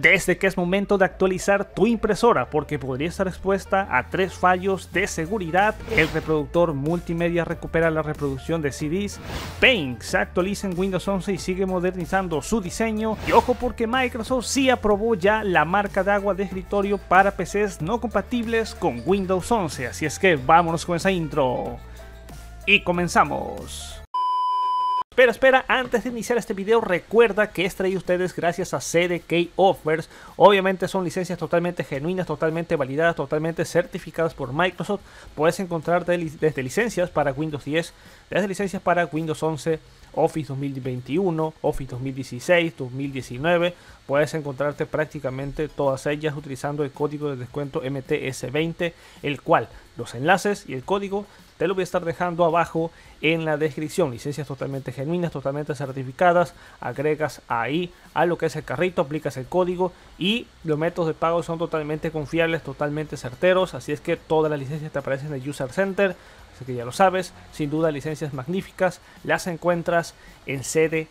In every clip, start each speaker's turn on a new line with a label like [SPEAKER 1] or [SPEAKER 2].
[SPEAKER 1] desde que es momento de actualizar tu impresora porque podría estar expuesta a tres fallos de seguridad. El reproductor multimedia recupera la reproducción de CDs, Paint se actualiza en Windows 11 y sigue modernizando su diseño y ojo porque Microsoft sí aprobó ya la marca de agua de escritorio para PCs no compatibles con Windows 11, así es que vámonos con esa intro y comenzamos. Pero espera, antes de iniciar este video recuerda que es traído ustedes gracias a CDK Offers. Obviamente son licencias totalmente genuinas, totalmente validadas, totalmente certificadas por Microsoft. Puedes encontrar desde licencias para Windows 10, desde licencias para Windows 11, Office 2021, Office 2016, 2019. Puedes encontrarte prácticamente todas ellas utilizando el código de descuento MTS20, el cual los enlaces y el código te lo voy a estar dejando abajo en la descripción. Licencias totalmente genuinas, totalmente certificadas. Agregas ahí a lo que es el carrito, aplicas el código y los métodos de pago son totalmente confiables, totalmente certeros. Así es que todas las licencias te aparecen en el User Center que ya lo sabes, sin duda licencias magníficas las encuentras en sede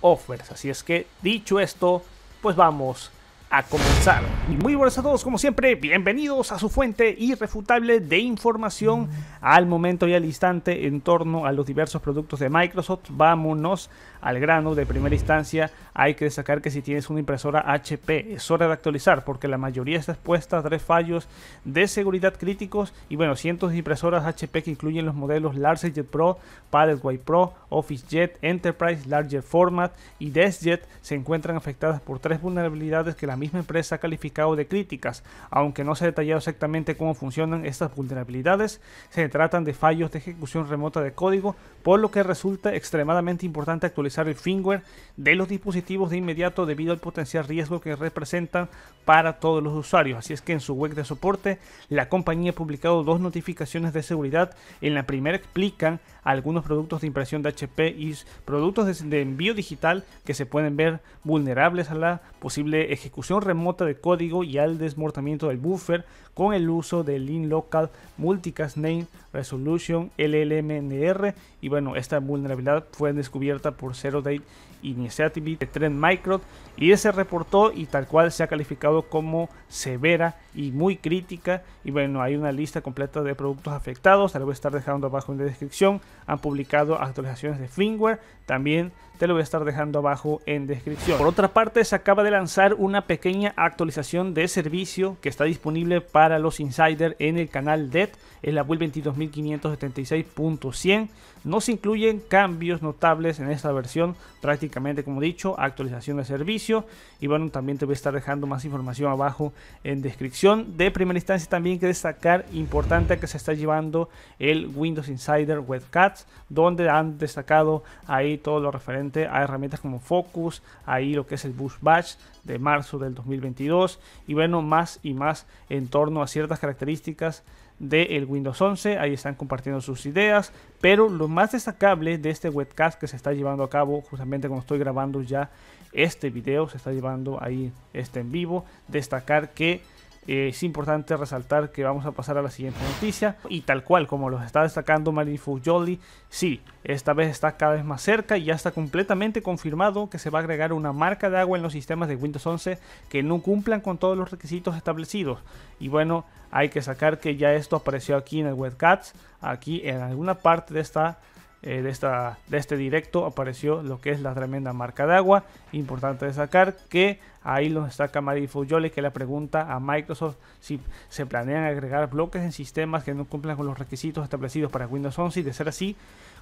[SPEAKER 1] Offers. Así es que dicho esto, pues vamos a comenzar. Y muy buenas a todos, como siempre, bienvenidos a su fuente irrefutable de información al momento y al instante en torno a los diversos productos de Microsoft. Vámonos al grano de primera instancia. Hay que destacar que si tienes una impresora HP es hora de actualizar porque la mayoría está expuesta a tres fallos de seguridad críticos y bueno, cientos de impresoras HP que incluyen los modelos Jet Pro, white Pro, office jet Enterprise, Larger Format y DeskJet se encuentran afectadas por tres vulnerabilidades que la misma empresa ha calificado de críticas. Aunque no se ha detallado exactamente cómo funcionan estas vulnerabilidades, se tratan de fallos de ejecución remota de código, por lo que resulta extremadamente importante actualizar el firmware de los dispositivos de inmediato debido al potencial riesgo que representan para todos los usuarios. Así es que en su web de soporte, la compañía ha publicado dos notificaciones de seguridad. En la primera explican algunos productos de impresión de HP y productos de envío digital que se pueden ver vulnerables a la posible ejecución remota de código y al desmortamiento del buffer con el uso del in local multicast name resolution LLMNR y bueno esta vulnerabilidad fue descubierta por Zero Day Initiative de Trend Micro y se reportó y tal cual se ha calificado como severa y muy crítica y bueno hay una lista completa de productos afectados te lo voy a estar dejando abajo en la descripción han publicado actualizaciones de firmware también te lo voy a estar dejando abajo en descripción por otra parte se acaba de lanzar una pequeña actualización de servicio que está disponible para los insider en el canal DET, en la build 22.576.100. No se incluyen cambios notables en esta versión, prácticamente como dicho, actualización de servicio. Y bueno, también te voy a estar dejando más información abajo en descripción. De primera instancia también que destacar, importante que se está llevando el Windows Insider Webcats, donde han destacado ahí todo lo referente a herramientas como Focus, ahí lo que es el Bush Batch de marzo de del 2022 y bueno, más y más en torno a ciertas características del de Windows 11, ahí están compartiendo sus ideas, pero lo más destacable de este webcast que se está llevando a cabo justamente cuando estoy grabando ya este video, se está llevando ahí este en vivo, destacar que eh, es importante resaltar que vamos a pasar a la siguiente noticia. Y tal cual, como los está destacando Marie Jolly, sí, esta vez está cada vez más cerca y ya está completamente confirmado que se va a agregar una marca de agua en los sistemas de Windows 11 que no cumplan con todos los requisitos establecidos. Y bueno, hay que sacar que ya esto apareció aquí en el webcats, aquí en alguna parte de esta eh, de, esta, de este directo apareció lo que es la tremenda marca de agua. Importante destacar que ahí lo destaca Marie Fujoli que le pregunta a Microsoft si se planean agregar bloques en sistemas que no cumplan con los requisitos establecidos para Windows 11 y de ser así,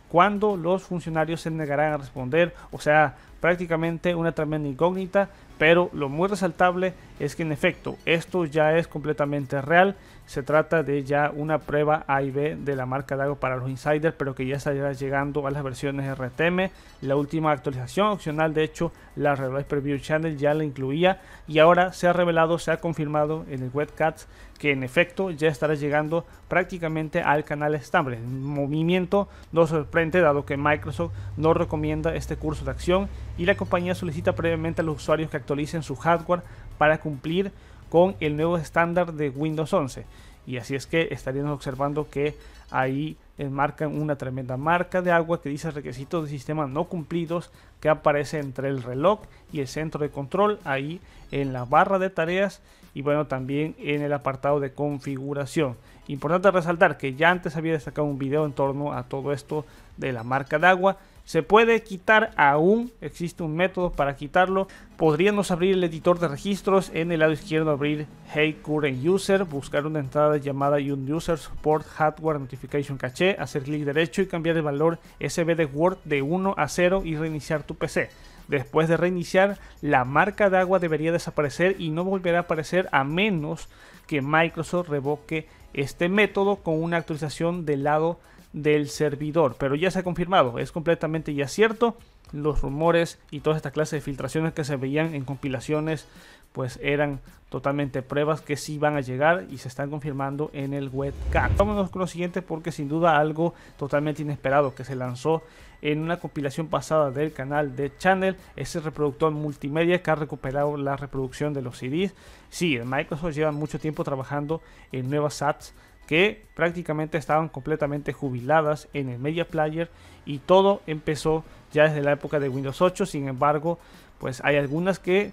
[SPEAKER 1] cuando los funcionarios se negarán a responder, o sea, prácticamente una tremenda incógnita, pero lo muy resaltable es que en efecto esto ya es completamente real, se trata de ya una prueba A y B de la marca Dago para los insiders, pero que ya estará llegando a las versiones RTM, la última actualización opcional de hecho la Revive Preview Channel ya la incluía y ahora se ha revelado, se ha confirmado en el webcast que en efecto ya estará llegando prácticamente al canal estable. movimiento no sorprende dado que Microsoft no recomienda este curso de acción y la compañía solicita previamente a los usuarios que actualicen su hardware para cumplir con el nuevo estándar de Windows 11. Y así es que estaríamos observando que ahí enmarcan una tremenda marca de agua que dice requisitos de sistema no cumplidos que aparece entre el reloj y el centro de control ahí en la barra de tareas y bueno también en el apartado de configuración. Importante resaltar que ya antes había destacado un video en torno a todo esto de la marca de agua se puede quitar aún, existe un método para quitarlo. Podríamos abrir el editor de registros, en el lado izquierdo abrir Hey Current User, buscar una entrada llamada User Support Hardware Notification Cache, hacer clic derecho y cambiar el valor SB de Word de 1 a 0 y reiniciar tu PC. Después de reiniciar, la marca de agua debería desaparecer y no volverá a aparecer a menos que Microsoft revoque este método con una actualización del lado del servidor. Pero ya se ha confirmado, es completamente ya cierto. Los rumores y toda esta clase de filtraciones que se veían en compilaciones, pues eran totalmente pruebas que sí van a llegar y se están confirmando en el webcam. Vámonos con lo siguiente porque sin duda algo totalmente inesperado que se lanzó en una compilación pasada del canal de Channel, ese reproductor multimedia que ha recuperado la reproducción de los CDs. Sí, Microsoft lleva mucho tiempo trabajando en nuevas apps que prácticamente estaban completamente jubiladas en el Media Player y todo empezó ya desde la época de Windows 8. Sin embargo, pues hay algunas que,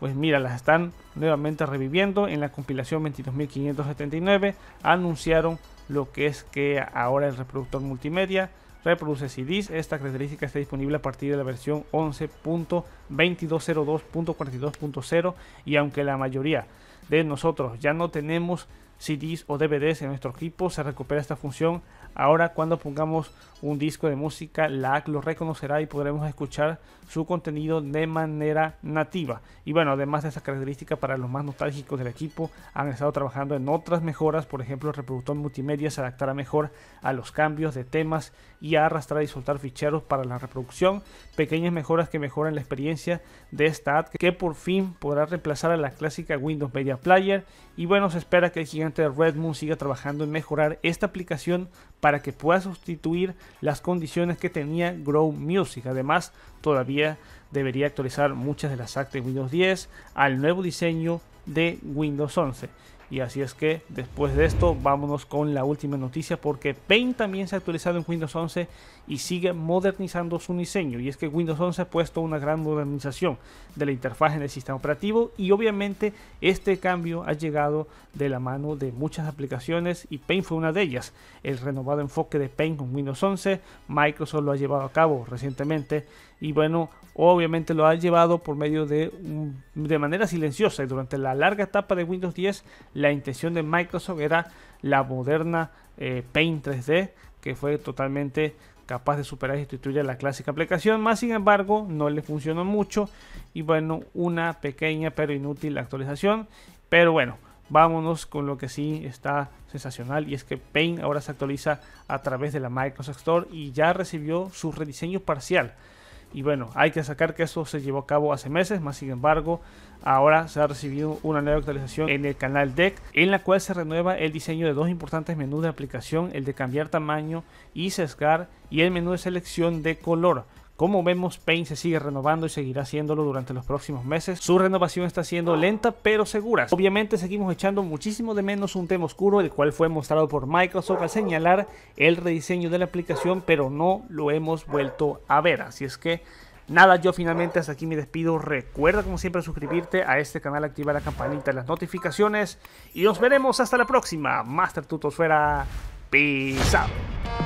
[SPEAKER 1] pues mira, las están nuevamente reviviendo. En la compilación 22.579 anunciaron lo que es que ahora el reproductor multimedia reproduce CDs. Esta característica está disponible a partir de la versión 11.2202.42.0 y aunque la mayoría de nosotros ya no tenemos CDs o DVDs en nuestro equipo, se recupera esta función Ahora cuando pongamos un disco de música, la app lo reconocerá y podremos escuchar su contenido de manera nativa. Y bueno, además de esa característica, para los más nostálgicos del equipo, han estado trabajando en otras mejoras, por ejemplo, el reproductor multimedia se adaptará mejor a los cambios de temas y a arrastrar y soltar ficheros para la reproducción, pequeñas mejoras que mejoran la experiencia de esta app que por fin podrá reemplazar a la clásica Windows Media Player y bueno, se espera que el gigante de Red siga trabajando en mejorar esta aplicación para que pueda sustituir las condiciones que tenía Grow Music. Además, todavía debería actualizar muchas de las actas de Windows 10 al nuevo diseño de Windows 11. Y así es que después de esto vámonos con la última noticia porque Paint también se ha actualizado en Windows 11 y sigue modernizando su diseño. Y es que Windows 11 ha puesto una gran modernización de la interfaz en el sistema operativo y obviamente este cambio ha llegado de la mano de muchas aplicaciones y Paint fue una de ellas. El renovado enfoque de Paint con Windows 11, Microsoft lo ha llevado a cabo recientemente y bueno, obviamente lo ha llevado por medio de, de manera silenciosa y durante la larga etapa de Windows 10 la intención de Microsoft era la moderna eh, Paint 3D que fue totalmente capaz de superar y sustituir a la clásica aplicación, más sin embargo no le funcionó mucho y bueno, una pequeña pero inútil actualización, pero bueno, vámonos con lo que sí está sensacional y es que Paint ahora se actualiza a través de la Microsoft Store y ya recibió su rediseño parcial y bueno, hay que sacar que eso se llevó a cabo hace meses, más sin embargo, ahora se ha recibido una nueva actualización en el canal Deck, en la cual se renueva el diseño de dos importantes menús de aplicación, el de cambiar tamaño y sesgar y el menú de selección de color como vemos, Paint se sigue renovando y seguirá haciéndolo durante los próximos meses. Su renovación está siendo lenta pero segura. Obviamente seguimos echando muchísimo de menos un tema oscuro, el cual fue mostrado por Microsoft al señalar el rediseño de la aplicación, pero no lo hemos vuelto a ver. Así es que... Nada, yo finalmente hasta aquí me despido. Recuerda como siempre suscribirte a este canal, activar la campanita de las notificaciones y nos veremos hasta la próxima. Master Tutos fuera. Peace out.